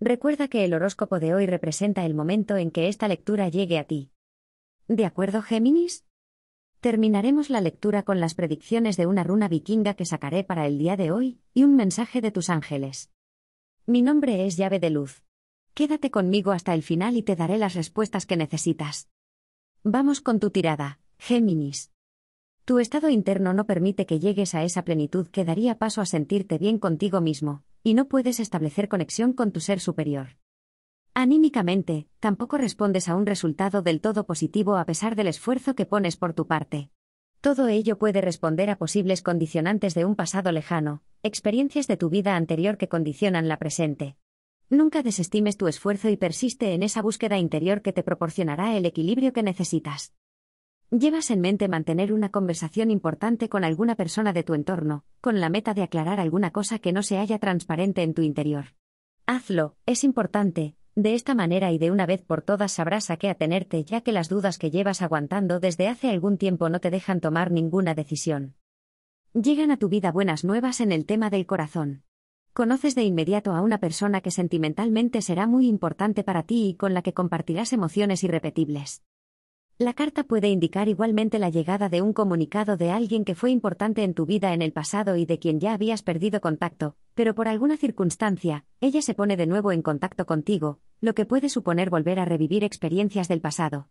Recuerda que el horóscopo de hoy representa el momento en que esta lectura llegue a ti. ¿De acuerdo, Géminis? Terminaremos la lectura con las predicciones de una runa vikinga que sacaré para el día de hoy, y un mensaje de tus ángeles. Mi nombre es llave de luz. Quédate conmigo hasta el final y te daré las respuestas que necesitas. Vamos con tu tirada, Géminis. Tu estado interno no permite que llegues a esa plenitud que daría paso a sentirte bien contigo mismo y no puedes establecer conexión con tu ser superior. Anímicamente, tampoco respondes a un resultado del todo positivo a pesar del esfuerzo que pones por tu parte. Todo ello puede responder a posibles condicionantes de un pasado lejano, experiencias de tu vida anterior que condicionan la presente. Nunca desestimes tu esfuerzo y persiste en esa búsqueda interior que te proporcionará el equilibrio que necesitas. Llevas en mente mantener una conversación importante con alguna persona de tu entorno, con la meta de aclarar alguna cosa que no se haya transparente en tu interior. Hazlo, es importante, de esta manera y de una vez por todas sabrás a qué atenerte ya que las dudas que llevas aguantando desde hace algún tiempo no te dejan tomar ninguna decisión. Llegan a tu vida buenas nuevas en el tema del corazón. Conoces de inmediato a una persona que sentimentalmente será muy importante para ti y con la que compartirás emociones irrepetibles. La carta puede indicar igualmente la llegada de un comunicado de alguien que fue importante en tu vida en el pasado y de quien ya habías perdido contacto, pero por alguna circunstancia, ella se pone de nuevo en contacto contigo, lo que puede suponer volver a revivir experiencias del pasado.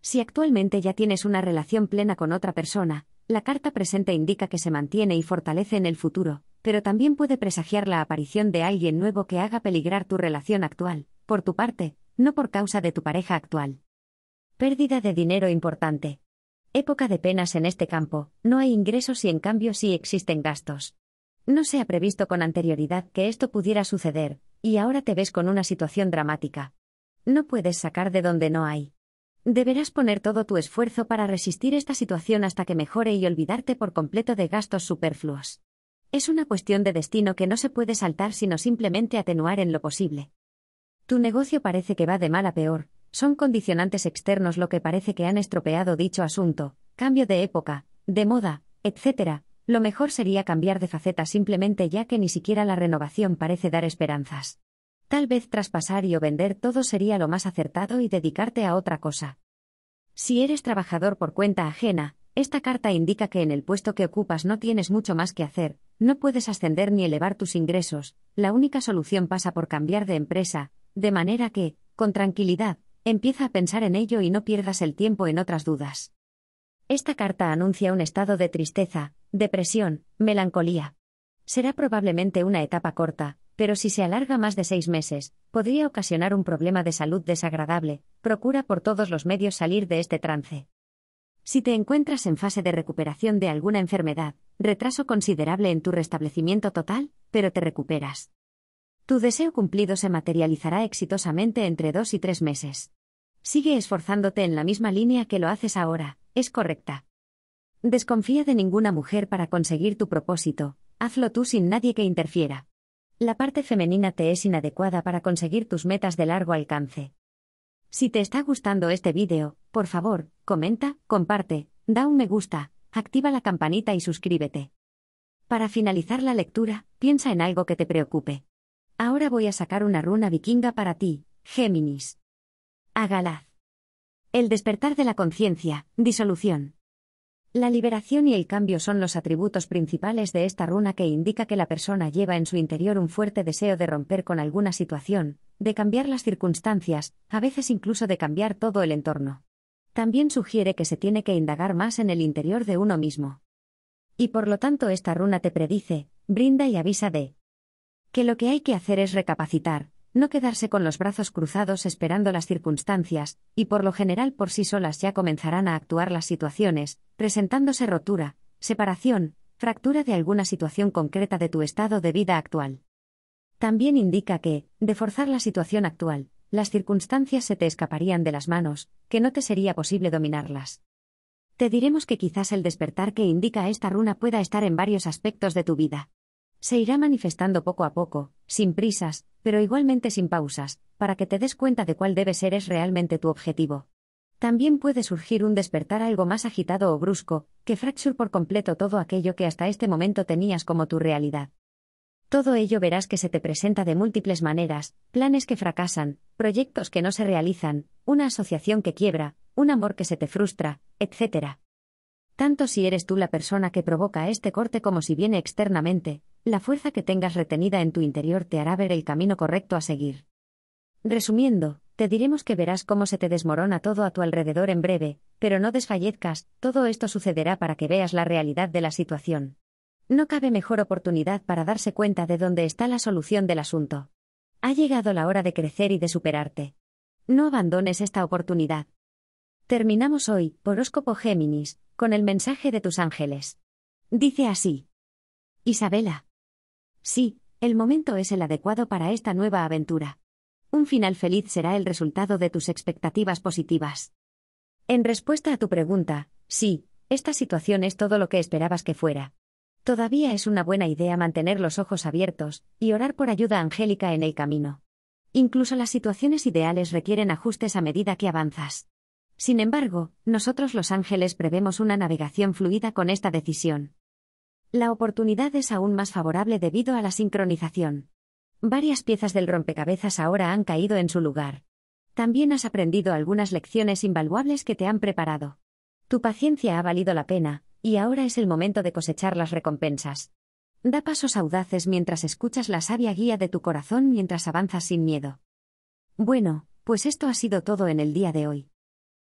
Si actualmente ya tienes una relación plena con otra persona, la carta presente indica que se mantiene y fortalece en el futuro, pero también puede presagiar la aparición de alguien nuevo que haga peligrar tu relación actual, por tu parte, no por causa de tu pareja actual. Pérdida de dinero importante. Época de penas en este campo, no hay ingresos y en cambio sí existen gastos. No se ha previsto con anterioridad que esto pudiera suceder, y ahora te ves con una situación dramática. No puedes sacar de donde no hay. Deberás poner todo tu esfuerzo para resistir esta situación hasta que mejore y olvidarte por completo de gastos superfluos. Es una cuestión de destino que no se puede saltar sino simplemente atenuar en lo posible. Tu negocio parece que va de mal a peor, son condicionantes externos lo que parece que han estropeado dicho asunto, cambio de época, de moda, etc. Lo mejor sería cambiar de faceta simplemente ya que ni siquiera la renovación parece dar esperanzas. Tal vez traspasar y o vender todo sería lo más acertado y dedicarte a otra cosa. Si eres trabajador por cuenta ajena, esta carta indica que en el puesto que ocupas no tienes mucho más que hacer, no puedes ascender ni elevar tus ingresos, la única solución pasa por cambiar de empresa, de manera que, con tranquilidad, Empieza a pensar en ello y no pierdas el tiempo en otras dudas. Esta carta anuncia un estado de tristeza, depresión, melancolía. Será probablemente una etapa corta, pero si se alarga más de seis meses, podría ocasionar un problema de salud desagradable. Procura por todos los medios salir de este trance. Si te encuentras en fase de recuperación de alguna enfermedad, retraso considerable en tu restablecimiento total, pero te recuperas. Tu deseo cumplido se materializará exitosamente entre dos y tres meses. Sigue esforzándote en la misma línea que lo haces ahora, es correcta. Desconfía de ninguna mujer para conseguir tu propósito, hazlo tú sin nadie que interfiera. La parte femenina te es inadecuada para conseguir tus metas de largo alcance. Si te está gustando este vídeo, por favor, comenta, comparte, da un me gusta, activa la campanita y suscríbete. Para finalizar la lectura, piensa en algo que te preocupe. Ahora voy a sacar una runa vikinga para ti, Géminis. A El despertar de la conciencia, disolución. La liberación y el cambio son los atributos principales de esta runa que indica que la persona lleva en su interior un fuerte deseo de romper con alguna situación, de cambiar las circunstancias, a veces incluso de cambiar todo el entorno. También sugiere que se tiene que indagar más en el interior de uno mismo. Y por lo tanto esta runa te predice, brinda y avisa de que lo que hay que hacer es recapacitar, no quedarse con los brazos cruzados esperando las circunstancias, y por lo general por sí solas ya comenzarán a actuar las situaciones, presentándose rotura, separación, fractura de alguna situación concreta de tu estado de vida actual. También indica que, de forzar la situación actual, las circunstancias se te escaparían de las manos, que no te sería posible dominarlas. Te diremos que quizás el despertar que indica esta runa pueda estar en varios aspectos de tu vida se irá manifestando poco a poco, sin prisas, pero igualmente sin pausas, para que te des cuenta de cuál debe ser es realmente tu objetivo. También puede surgir un despertar algo más agitado o brusco, que fracture por completo todo aquello que hasta este momento tenías como tu realidad. Todo ello verás que se te presenta de múltiples maneras, planes que fracasan, proyectos que no se realizan, una asociación que quiebra, un amor que se te frustra, etc. Tanto si eres tú la persona que provoca este corte como si viene externamente, la fuerza que tengas retenida en tu interior te hará ver el camino correcto a seguir. Resumiendo, te diremos que verás cómo se te desmorona todo a tu alrededor en breve, pero no desfallezcas, todo esto sucederá para que veas la realidad de la situación. No cabe mejor oportunidad para darse cuenta de dónde está la solución del asunto. Ha llegado la hora de crecer y de superarte. No abandones esta oportunidad. Terminamos hoy, horóscopo Géminis, con el mensaje de tus ángeles. Dice así. Isabela, Sí, el momento es el adecuado para esta nueva aventura. Un final feliz será el resultado de tus expectativas positivas. En respuesta a tu pregunta, sí, esta situación es todo lo que esperabas que fuera. Todavía es una buena idea mantener los ojos abiertos y orar por ayuda angélica en el camino. Incluso las situaciones ideales requieren ajustes a medida que avanzas. Sin embargo, nosotros los ángeles prevemos una navegación fluida con esta decisión. La oportunidad es aún más favorable debido a la sincronización. Varias piezas del rompecabezas ahora han caído en su lugar. También has aprendido algunas lecciones invaluables que te han preparado. Tu paciencia ha valido la pena, y ahora es el momento de cosechar las recompensas. Da pasos audaces mientras escuchas la sabia guía de tu corazón mientras avanzas sin miedo. Bueno, pues esto ha sido todo en el día de hoy.